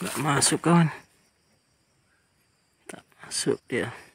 nggak masuk kawan tak masuk ya